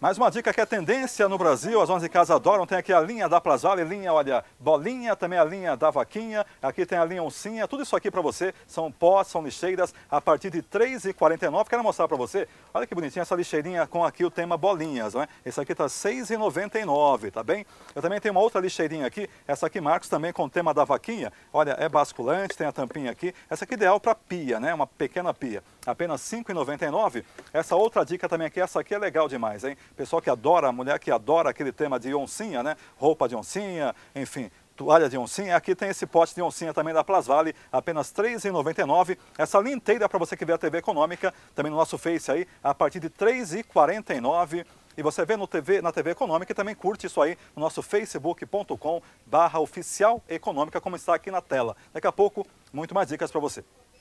Mais uma dica que é tendência no Brasil, as 11 casas casa adoram, tem aqui a linha da Plazale, linha, olha, bolinha, também a linha da vaquinha, aqui tem a linha oncinha, tudo isso aqui para você, são pós, são lixeiras, a partir de R$ 3,49, quero mostrar para você, olha que bonitinha essa lixeirinha com aqui o tema bolinhas, né? Esse aqui tá R$ 6,99, tá bem? Eu também tenho uma outra lixeirinha aqui, essa aqui, Marcos, também com o tema da vaquinha, olha, é basculante, tem a tampinha aqui, essa aqui é ideal para pia, né? Uma pequena pia, apenas R$ 5,99, essa outra dica também aqui, essa aqui é legal demais, hein? Pessoal que adora, mulher que adora aquele tema de oncinha, né? Roupa de oncinha, enfim, toalha de oncinha. Aqui tem esse pote de oncinha também da Plasvale, apenas R$ 3,99. Essa linha inteira para você que vê a TV Econômica, também no nosso Face aí, a partir de R$ 3,49 e você vê no TV, na TV Econômica e também curte isso aí no nosso facebook.com barra oficial econômica, como está aqui na tela. Daqui a pouco, muito mais dicas para você.